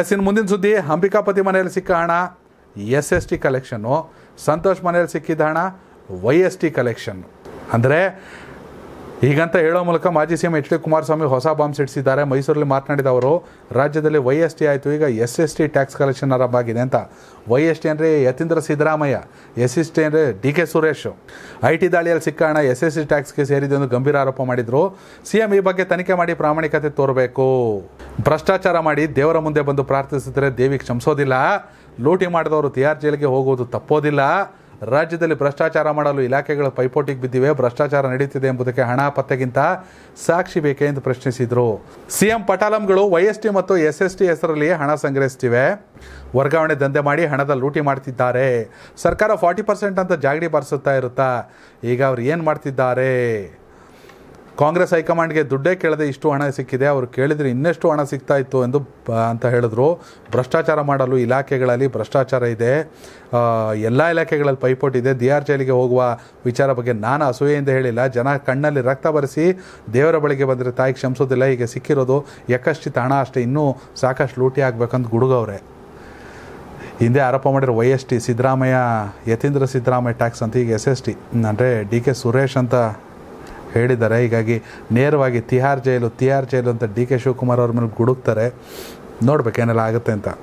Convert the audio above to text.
S ಇನ್ನು ಮುಂದಿನ ಸುದ್ದಿ ಅಂಬಿಕಾಪತಿ ಮನೆಯಲ್ಲಿ ಸಿಕ್ಕ ಹಣ S S T collection Santosh ಮನೆಯಲ್ಲಿ ಸಿಕ್ಕಿದ ಹಣ ವೈ ಎಸ್ ಟಿ ಕಲೆಕ್ಷನ್ನು ಅಂದರೆ ಹೀಗಂತ ಹೇಳೋ ಮೂಲಕ ಮಾಜಿ ಸಿಎಂ ಎಚ್ ಡಿ ಕುಮಾರಸ್ವಾಮಿ ಹೊಸ ಬಾಂಬ್ ಸಿಡಿಸಿದ್ದಾರೆ ಮೈಸೂರಲ್ಲಿ ಮಾತನಾಡಿದ ಅವರು ರಾಜ್ಯದಲ್ಲಿ ವೈ ಎಸ್ ಟಿ ಆಯಿತು ಈಗ S S T tax collection ಆರಂಭ ಆಗಿದೆ ಅಂತ ವೈ ಎಸ್ ಟಿ ಅಂದರೆ Yathindra Siddaramaiah S S T ಅಂದರೆ D K Suresh I T ದಾಳಿಯಲ್ಲಿ ಸಿಕ್ಕ ಹಣ ಎಸ್ ಎಸ್ ಟಿ ಟ್ಯಾಕ್ಸ್ಗೆ ಸೇರಿದೆ ಎಂದು ಗಂಭೀರ ಆರೋಪ ಮಾಡಿದರು ಸಿಎಂ ಈ ಬಗ್ಗೆ ತನಿಖೆ ಮಾಡಿ ಪ್ರಾಮಾಣಿಕತೆ ತೋರಬೇಕು ಭ್ರಷ್ಟಾಚಾರ ಮಾಡಿ ದೇವರ ಮುಂದೆ ಬಂದು ಪ್ರಾರ್ಥಿಸಿದರೆ ದೇವಿಗೆ ಕ್ಷಮಿಸೋದಿಲ್ಲ ಲೂಟಿ ಮಾಡಿದವರು ತಿಹಾರ್ ಜೈಲಿಗೆ ಹೋಗುವುದು ತಪ್ಪೋದಿಲ್ಲ ರಾಜ್ಯದಲ್ಲಿ ಭ್ರಷ್ಟಾಚಾರ ಮಾಡಲು ಇಲಾಖೆಗಳು ಪೈಪೋಟಿಗೆ ಬಿದ್ದಿವೆ ಭ್ರಷ್ಟಾಚಾರ ನಡೆಯುತ್ತಿದೆ ಎಂಬುದಕ್ಕೆ ಹಣ ಪತ್ತೆಗಿಂತ ಸಾಕ್ಷಿ ಬೇಕೆ ಎಂದು ಪ್ರಶ್ನಿಸಿದರು ಸಿಎಂ ಪಟಾಲಂಗಳು ವೈಎಸ್ಟಿ ಮತ್ತು ಎಸ್ ಎಸ್ ಟಿ ಹೆಸರಲ್ಲಿ ಹಣ ಸಂಗ್ರಹಿಸ್ತಿವೆ ವರ್ಗಾವಣೆ ದಂಧೆ ಮಾಡಿ ಹಣದ ಲೂಟಿ ಮಾಡ್ತಿದ್ದಾರೆ ಸರ್ಕಾರ ಫಾರ್ಟಿ ಪರ್ಸೆಂಟ್ ಅಂತ ಜಾಗಡಿ ಬಾರಿಸುತ್ತಾ ಇರುತ್ತಾ ಈಗ ಅವ್ರು ಏನು ಮಾಡ್ತಿದ್ದಾರೆ ಕಾಂಗ್ರೆಸ್ ಹೈಕಮಾಂಡ್ಗೆ ದುಡ್ಡೇ ಕೇಳದೆ ಇಷ್ಟು ಹಣ ಸಿಕ್ಕಿದೆ ಅವರು ಕೇಳಿದರೆ ಇನ್ನೆಷ್ಟು ಹಣ ಸಿಗ್ತಾ ಇತ್ತು ಎಂದು ಅಂತ ಹೇಳಿದ್ರು ಭ್ರಷ್ಟಾಚಾರ ಮಾಡಲು ಇಲಾಖೆಗಳಲ್ಲಿ ಭ್ರಷ್ಟಾಚಾರ ಇದೆ ಎಲ್ಲ ಇಲಾಖೆಗಳಲ್ಲಿ ಇದೆ ದಿ ಆರ್ ಜೈಲಿಗೆ ಹೋಗುವ ವಿಚಾರ ಬಗ್ಗೆ ನಾನು ಅಸೂಯೆಯಿಂದ ಹೇಳಿಲ್ಲ ಜನ ಕಣ್ಣಲ್ಲಿ ರಕ್ತ ಬರೆಸಿ ದೇವರ ಬಳಿಗೆ ಬಂದರೆ ತಾಯಿ ಕ್ಷಮಿಸೋದಿಲ್ಲ ಈಗ ಸಿಕ್ಕಿರೋದು ಯಕಶ್ಚಿತ ಹಣ ಅಷ್ಟೇ ಇನ್ನೂ ಸಾಕಷ್ಟು ಲೂಟಿ ಆಗ್ಬೇಕಂತ ಗುಡುಗವ್ರೆ ಹಿಂದೆ ಆರೋಪ ಮಾಡಿರೋ Y S T Siddaramaiah Yathindra Siddaramaiah tax ಅಂತ ಈಗ ಎಸ್ ಎಸ್ ಟಿ ಅಂದರೆ ಡಿ ಕೆ ಸುರೇಶ್ ಅಂತ ಹೇಳಿದ್ದಾರೆ ಹೀಗಾಗಿ ನೇರವಾಗಿ ತಿಹಾರ್ ಜೈಲು ತಿಹಾರ್ ಜೈಲು ಅಂತ ಡಿ ಕೆ ಶಿವಕುಮಾರ್ ಅವ್ರ ಮೇಲೆ ಗುಡುಕ್ತಾರೆ ನೋಡ್ಬೇಕು ಆಗುತ್ತೆ ಅಂತ